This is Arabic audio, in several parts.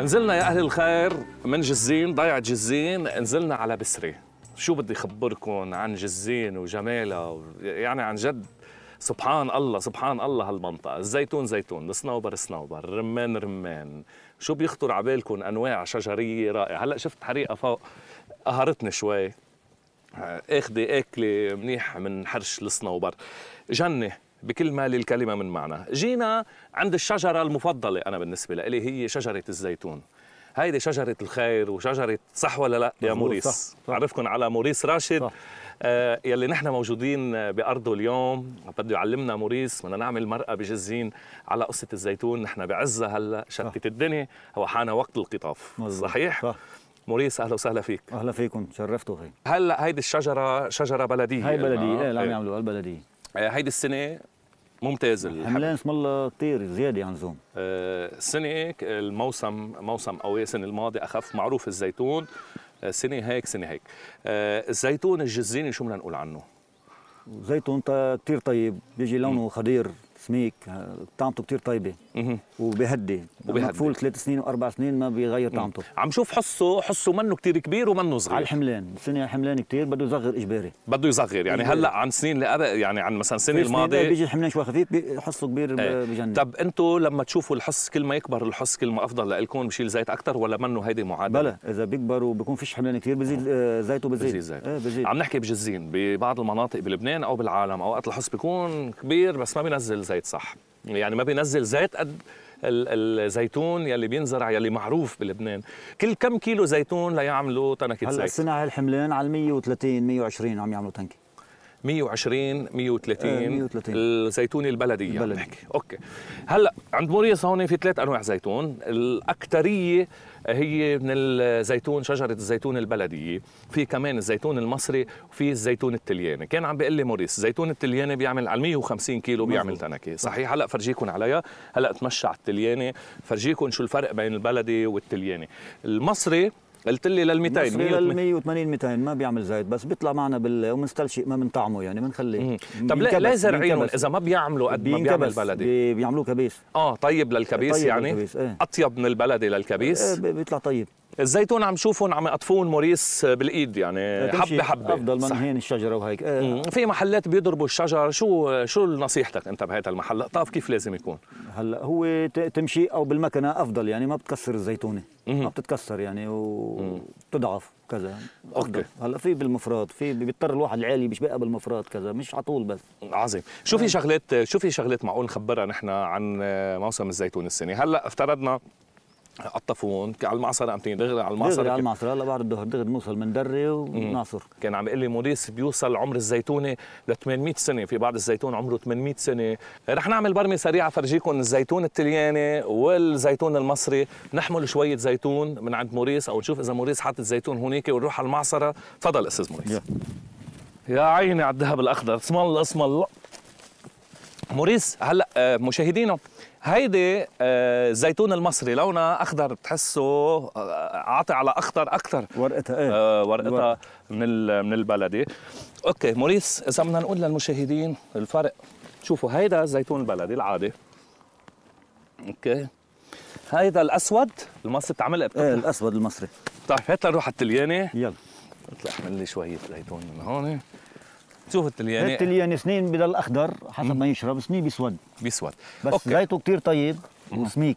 نزلنا يا أهل الخير من جزين ضيعة جزين نزلنا على بسري شو بدي خبركم عن جزين وجمالها يعني عن جد سبحان الله سبحان الله هالمنطقة الزيتون زيتون الصنوبر صنوبر رمان رمان شو بيخطر على بالكم أنواع شجرية رائعة هلأ شفت حريقة فوق قهرتني شوي آه، اخذي اكله منيح من حرش الصنوبر جنه بكل ما للكلمة من معنى جينا عند الشجرة المفضلة أنا بالنسبة لي هي شجرة الزيتون هيدي شجرة الخير وشجرة صح ولا لا يا موريس أعرفكم صح. على موريس راشد صح. آه يلي نحن موجودين بأرضه اليوم بده يعلمنا موريس بدنا نعمل مرأة بجزين على قصة الزيتون نحن بعزها هلا شتت الدنيا هو حان وقت القطاف مزبوط. صحيح؟ صح. موريس اهلا وسهلا فيك اهلا فيكم شرفتوا هلا هيدي الشجره شجره بلديه هي بلديه آه، ايه اللي عم إيه. يعملوها البلديه آه، هيدي السنه ممتاز الحمل حملان اسم الله طير زياده عن زوم السنه آه، هيك الموسم موسم قوي السنه الماضيه اخف معروف الزيتون آه، سنه هيك سنه هيك آه الزيتون الجزيني شو بدنا نقول عنه؟ زيتون كثير طيب بيجي لونه خضير سميك طعمته كثير طيبه وبهدي مقفول ثلاث سنين واربع سنين ما بيغير طعمته عم شوف حصه حصه منه كثير كبير ومنه صغير على الحملان السنه حملان كثير بده يصغر اجباري بده يصغر يعني هلا عن سنين لأب... يعني عن مثلا السنه الماضيه بيجي الحملان شوي خفيف حصه كبير ايه. بجنن طب انتم لما تشوفوا الحص كل ما يكبر الحص كل ما افضل لكم بشيل زيت اكثر ولا منه هيدي معادله بلا اذا بيكبر وبكون فيش حملان كثير بزيد آه. آه، زيته بزيد بزيد, زيت. ايه بزيد. عم نحكي بجزين ببعض المناطق بلبنان او بالعالم اوقات الحص بيكون كبير بس ما بينزل زيت زيت صح يعني ما بينزل زيت قد الزيتون يلي بينزرع يلي معروف بلبنان كل كم كيلو زيتون ليعملوا تنكه زيت هلا السنه هالحملان على 130 120 عم يعملوا تنكه 120 130 130 الزيتونه البلديه البلدي. نحكي يعني. اوكي هلا عند موريس هون في ثلاث انواع زيتون الاكثريه هي من الزيتون شجره الزيتون البلديه في كمان الزيتون المصري وفي الزيتون التلياني كان عم بيقول لي موريس الزيتون التلياني بيعمل على 150 كيلو بيعمل تنكه صحيح هلا فرجيكم عليها هلا اتمشى على التلياني فرجيكم شو الفرق بين البلدي والتلياني المصري قلت لي لل 200 لل 180 200 ما بيعمل زايد بس بيطلع معنا بال ومنستلشئ ما بنطعمه يعني بنخليه طب ليه ليه زرعينهم اذا ما بيعملوا قد ما بيعمل بلدي بيعملوه كبيس اه طيب للكبيس طيب يعني للكبيس. ايه؟ اطيب من البلدي للكبيس ايه بيطلع طيب الزيتون عم شوفهم عم يقطفون موريس بالايد يعني حبه حبه افضل من هين الشجره وهيك آه. في محلات بيضربوا الشجر شو شو نصيحتك انت بهذا المحل طاف كيف لازم يكون هلا هو تمشي او بالمكنه افضل يعني ما بتكسر الزيتونه ما بتتكسر يعني وبتضعف كذا اوكي هلا في بالمفراد في بيضطر الواحد العالي مش بقى بالمفرط كذا مش على طول بس عظيم شو في آه. شغلات شو في شغلات معقول نخبرها نحن عن آه، موسم الزيتون السنه هلا افترضنا قطفون على المعصرة عم تيجي دغري على المعصرة دغري على المعصرة هلا بعد الظهر دغري بنوصل دري وناصر كان عم يقول لي موريس بيوصل عمر الزيتونة ل 800 سنة في بعض الزيتون عمره 800 سنة رح نعمل برمي سريعة فرجيكم الزيتون التلياني والزيتون المصري نحمل شوية زيتون من عند موريس أو نشوف إذا موريس حاطط زيتون هونيك ونروح على المعصرة تفضل أستاذ موريس يا عيني على الذهب الأخضر اسم الله اسم الله موريس هلا آه، مشاهدينا هيدي الزيتون آه، المصري لونها اخضر بتحسه آه، عاطي على اخضر اكثر ورقتها ايه آه ورقتها ورق. من من البلدي اوكي موريس اذا بدنا نقول للمشاهدين الفرق شوفوا هيدا الزيتون البلدي العادي اوكي هيدا الاسود المصري بتعملها ايه الاسود المصري طيب هات نروح على التلياني يلا اطلع اعمل لي شويه زيتون من هون شوف التلياني التلياني يعني سنين بضل اخضر حسب ما يشرب سنين بيسود بيسود بس أوكي. زيته كثير طيب وسميك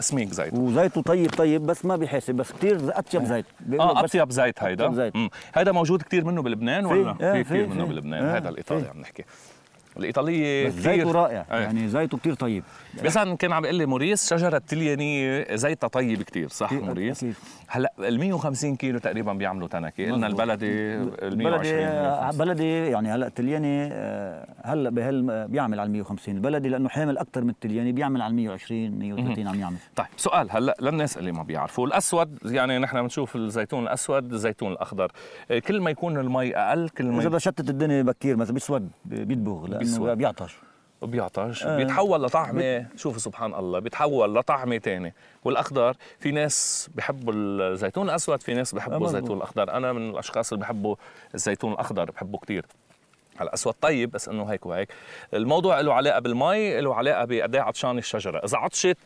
سميك زيت وزيته طيب طيب بس ما بيحاسب بس كثير اطيب زيت اه اطيب زيت هيدا هيدا موجود كثير منه بلبنان ولا آه، في كثير منه بلبنان هذا آه، الايطالي عم نحكي الايطاليه زيته رائع أيه. يعني زيته كثير طيب مثلا كان عم يقول لي موريس شجره التليانيه زيتها طيب كثير صح موريس هلا ال 150 كيلو تقريبا بيعملوا تنكه قلنا البلدي ال 120 آه، بلدي يعني هلا التلياني آه، هلا بهال آه، بيعمل على ال 150 البلدي لانه حامل اكثر من التلياني بيعمل على 120 130 عم يعمل طيب سؤال هلا للناس اللي ما بيعرفوا الاسود يعني نحن بنشوف الزيتون الاسود الزيتون الاخضر كل ما يكون المي اقل كل ما اذا بشتت الدنيا بكير مثلا بيسود بيدبغ انه بيعطش بيعطش آه. بيتحول لطعمه شوف سبحان الله بيتحول لطعمه تاني والاخضر في ناس بحبوا الزيتون الاسود في ناس بحبوا آه أمم. الزيتون الاخضر انا من الاشخاص اللي بحبوا الزيتون الاخضر بحبه كثير على الاسود طيب بس انه هيك وهيك الموضوع له علاقه بالماء له علاقه بقد ايه عطشان الشجره اذا عطشت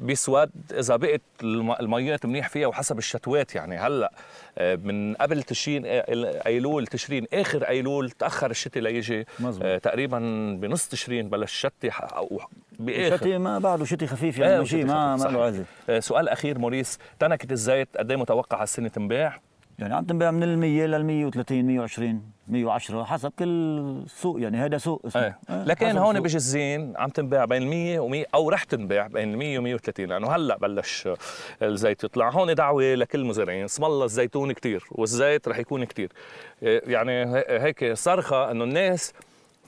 بيسود اذا بقت الميات منيح فيها وحسب الشتوات يعني هلا آه، من قبل تشرين آه، ايلول تشرين اخر ايلول تاخر الشتي ليجي مزبوط. آه، تقريبا بنص تشرين بلش شتي باخر شتي ما بعده شتي خفيف يعني آه شيء ما ما له عزه سؤال اخير موريس تنكه الزيت قد إيه متوقع هالسنه تنباع يعني عم تنباع من ال 100 لل 130 120 110 حسب كل سوق يعني هذا سوق اسمه ايه. إيه، لكن هون الزين عم تنباع بين 100 و 100 او رح تنباع بين 100 و 130 لانه هلا بلش الزيت يطلع هون دعوه لكل المزارعين اسم الله الزيتون كثير والزيت رح يكون كثير إيه، يعني هيك صرخه انه الناس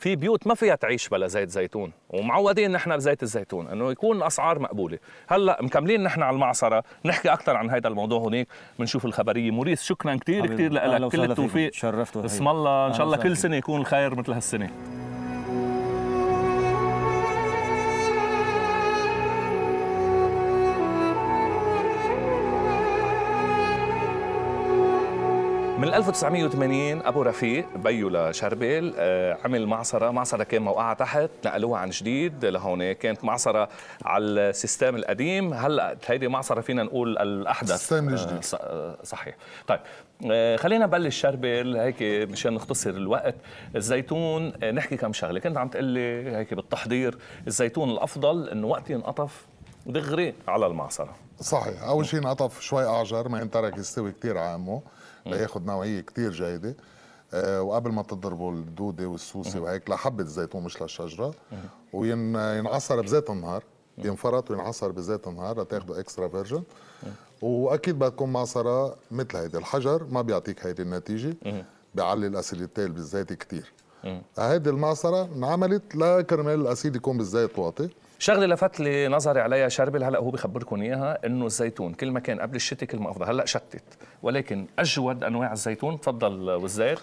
في بيوت ما فيها تعيش بلا زيت زيتون ومعودين نحن بزيت الزيتون انه يكون اسعار مقبوله هلا مكملين نحن على المعصره نحكي اكثر عن هذا الموضوع هناك بنشوف الخبريه موريس شكرا كثير كثير لك كل التوفيق شرفت اسم الله ان شاء الله كل سنه يكون الخير مثل هالسنه من 1980 ابو رفيق بيو لشربل آه، عمل معصره، معصره كان موقعها تحت، نقلوها عن جديد لهون، كانت معصره على السيستم القديم، هلا هيدي معصره فينا نقول الاحدث السيستم آه، الجديد آه، صحيح، طيب خلينا نبلش شربل هيك مشان نختصر الوقت، الزيتون نحكي كم شغله، كنت عم تقول لي هيك بالتحضير الزيتون الافضل انه وقت ينقطف دغري على المعصرة صحيح أول شيء انعطف شوي أعجر ما ينترك يستوي كثير على لياخذ نوعية كثير جيدة آه، وقبل ما تضربوا الدودة والسوسة وهيك لحبة الزيتون مش للشجرة وينعصر بزيت النهار ينفرط وينعصر بزيت النهار لتاخذوا اكسترا فيرجن واكيد بدها تكون معصره مثل هيدي الحجر ما بيعطيك هيدي النتيجه بيعلي الاسيليتيل بالزيت كثير هيدي المعصره انعملت لكرمال الاسيد يكون بالزيت واطي شغله لفت لي نظري عليها شربل هلا هو بخبركم اياها انه الزيتون كل ما كان قبل الشتاء كل ما افضل هلا شتت ولكن اجود انواع الزيتون تفضل والزيت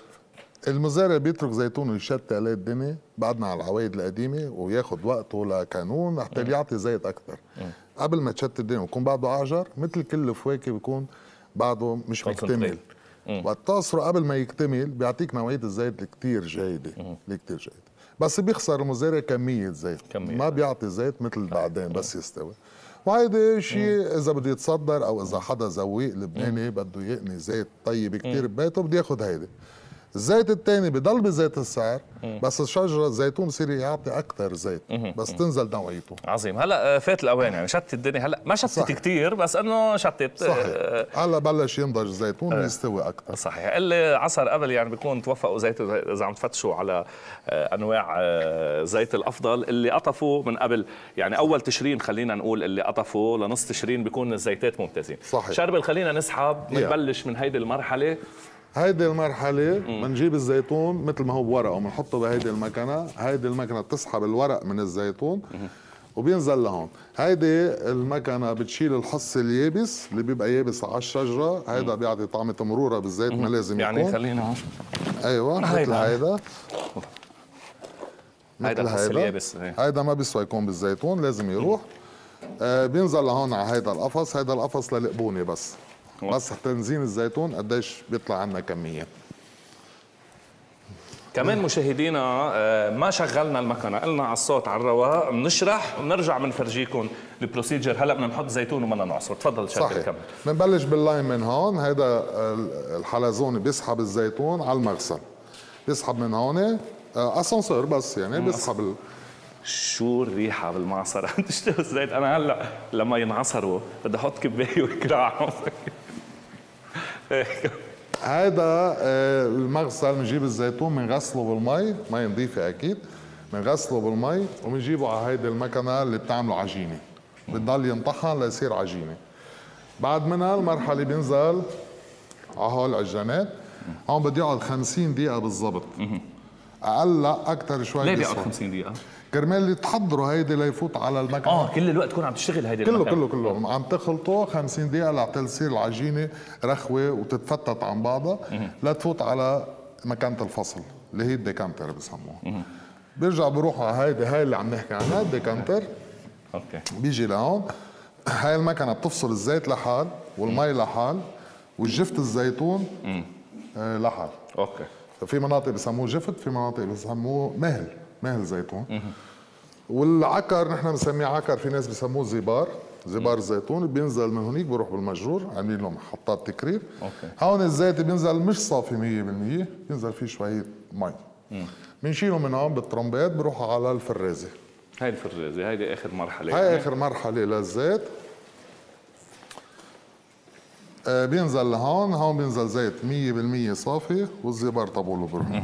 المزارع بيترك زيتونه يشتت عليه الدنيا بعدنا على العوايد القديمه وياخذ وقته لكانون حتى يعطي زيت اكثر قبل ما تشتت الدنيا ويكون بعده اعجر مثل كل الفواكه بيكون بعده مش مكتمل تقصره قبل ما يكتمل بيعطيك نوعيه الزيت كتير جيده كتير جيده بس بيخسر المزارع كميه زيت كمية. ما بيعطي زيت مثل آه. بعدين بس يستوي وهيدا شيء اذا بده يتصدر او اذا حدا زويق لبناني بده يقني زيت طيب كتير ببيته بده ياخذ هيدي الزيت الثاني بضل بزيت السعر بس الشجره الزيتون بصير يعطي اكثر زيت بس تنزل نوعيته عظيم هلا آه، فات الاوان يعني شتت الدنيا هلا ما شتت كثير بس انه شتت آه، صحيح هلا بلش ينضج الزيتون آه. ويستوي اكثر صحيح اللي عصر قبل يعني بيكون توفقوا زيت اذا عم تفتشوا على انواع زيت الافضل اللي قطفوا من قبل يعني اول تشرين خلينا نقول اللي قطفوا لنص تشرين بيكون الزيتات ممتازين صحيح شربل خلينا نسحب بنبلش من هيدي المرحله هيدي المرحلة بنجيب الزيتون مثل ما هو بورقه وبنحطه بهيدي المكنة، هيدي المكنة بتسحب الورق من الزيتون وبينزل لهون، هيدي المكنة بتشيل الحص اليابس اللي بيبقى يابس على الشجرة، هيدا بيعطي طعمة مرورة بالزيت ما لازم يعني يكون يعني خلينا ايوه مثل هيدا هيدا الحص اليابس إيه. هيدا ما بيسوى يكون بالزيتون لازم يروح آه بينزل لهون على هيدا القفص، هيدا القفص للقبونة بس مسح تنزين الزيتون قديش بيطلع عنا كميات كمان مشاهدينا آه، ما شغلنا المكنه قلنا على الصوت على الرواق بنشرح وبنرجع بنفرجيكم البروسيجر هلا بدنا نحط زيتون وما نعصر تفضل شكل كمل بنبلش باللاين من هون هيدا الحلزون بيسحب الزيتون على المغسل بيسحب من هون آه، اسانسور بس يعني بيسحب ال... شو الريحه بالمعصره تشتهي الزيت انا هلا لما ينعصروا بدي احط كبايه وكراعهم هذا آه، المغسل بنجيب الزيتون بنغسله بالمي مي نظيفه اكيد بنغسله بالمي وبنجيبه على هيدي المكنه اللي بتعمله عجينه بتضل ينطحن ليصير عجينه بعد منها المرحله بينزل على هول العجانات هون بده يقعد 50 دقيقه بالضبط اقلق اكثر شوي ليه بيقعد 50 دقيقه؟ كرمال تحضروا هيدي ليفوت على المكنه اه كل الوقت تكون عم تشتغل هيدي كله المكنة. كله كله عم تخلطه 50 دقيقه لتصير العجينه رخوه وتتفتت عن بعضها لتفوت على مكانه الفصل اللي هي الديكانتر بسموها بيرجع بروح على هيدي هاي اللي عم نحكي عنها الديكانتر اوكي بيجي لهون هاي المكنه بتفصل الزيت لحال والمي لحال والجفت الزيتون آه، لحال اوكي في مناطق بسموه جفت في مناطق بسموه مهل مهل زيتون والعكر نحن بنسميه عكر في ناس بسموه زبار زبار الزيتون بينزل من هونيك بيروح بالمجرور عاملين له محطات تكرير أوكي. هون الزيت بينزل مش صافي 100% بينزل فيه شويه مي بنشيله من هون بالترمبات بروح على الفرازه هاي الفرازه هيدي اخر مرحله هاي اخر مرحله للزيت آه، بينزل لهون هون بينزل زيت 100% صافي والزبار طابوله بيروح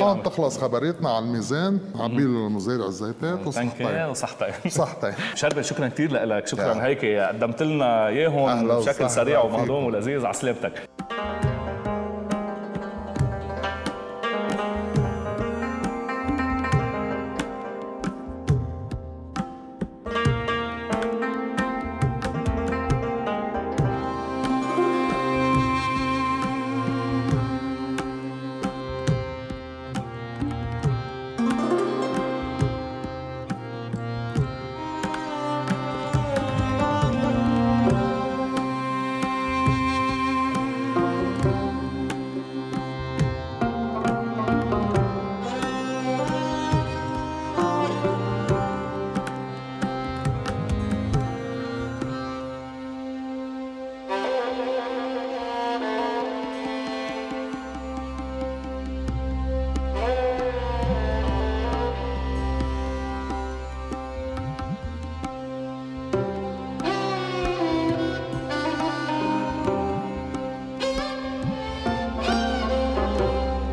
هون تخلص خبريتنا على الميزان عبيله المزارع الزيتات وصحتين وصحتين صحتين شربل شكرا كثير لك شكرا هيك قدمت لنا اياهم بشكل سريع ومهضوم ولذيذ على سلامتك